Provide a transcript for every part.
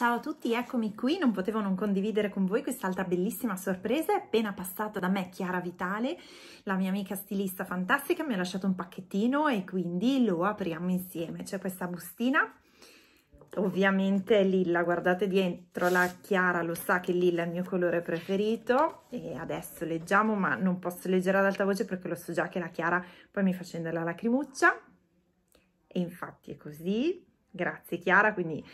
Ciao a tutti, eccomi qui, non potevo non condividere con voi quest'altra bellissima sorpresa È appena passata da me Chiara Vitale, la mia amica stilista fantastica, mi ha lasciato un pacchettino e quindi lo apriamo insieme. C'è questa bustina, ovviamente Lilla, guardate dentro la Chiara lo sa che Lilla è il mio colore preferito e adesso leggiamo, ma non posso leggere ad alta voce perché lo so già che la Chiara poi mi fa scendere la lacrimuccia e infatti è così, grazie Chiara, quindi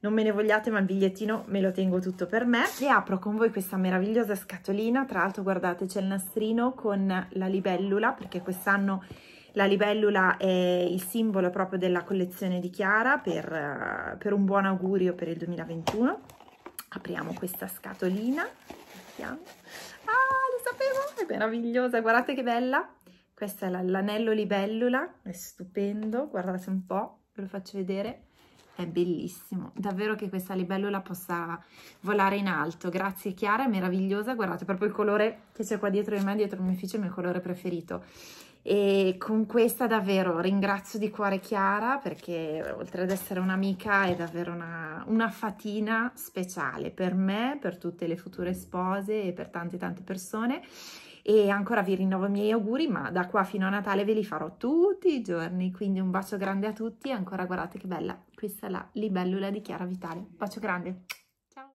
non me ne vogliate ma il bigliettino me lo tengo tutto per me e apro con voi questa meravigliosa scatolina tra l'altro guardate c'è il nastrino con la libellula perché quest'anno la libellula è il simbolo proprio della collezione di Chiara per, per un buon augurio per il 2021 apriamo questa scatolina vediamo ah lo sapevo è meravigliosa guardate che bella questo è l'anello libellula, è stupendo, guardate un po', ve lo faccio vedere è bellissimo, davvero che questa libellula possa volare in alto, grazie Chiara, è meravigliosa, guardate proprio il colore che c'è qua dietro di me, dietro il mio ufficio è il mio colore preferito e con questa davvero ringrazio di cuore Chiara perché oltre ad essere un'amica è davvero una, una, fatina speciale per me, per tutte le future spose e per tante tante persone e ancora vi rinnovo i miei auguri, ma da qua fino a Natale ve li farò tutti i giorni, quindi un bacio grande a tutti e ancora guardate che bella, questa è la libellula di Chiara Vitale. Bacio grande!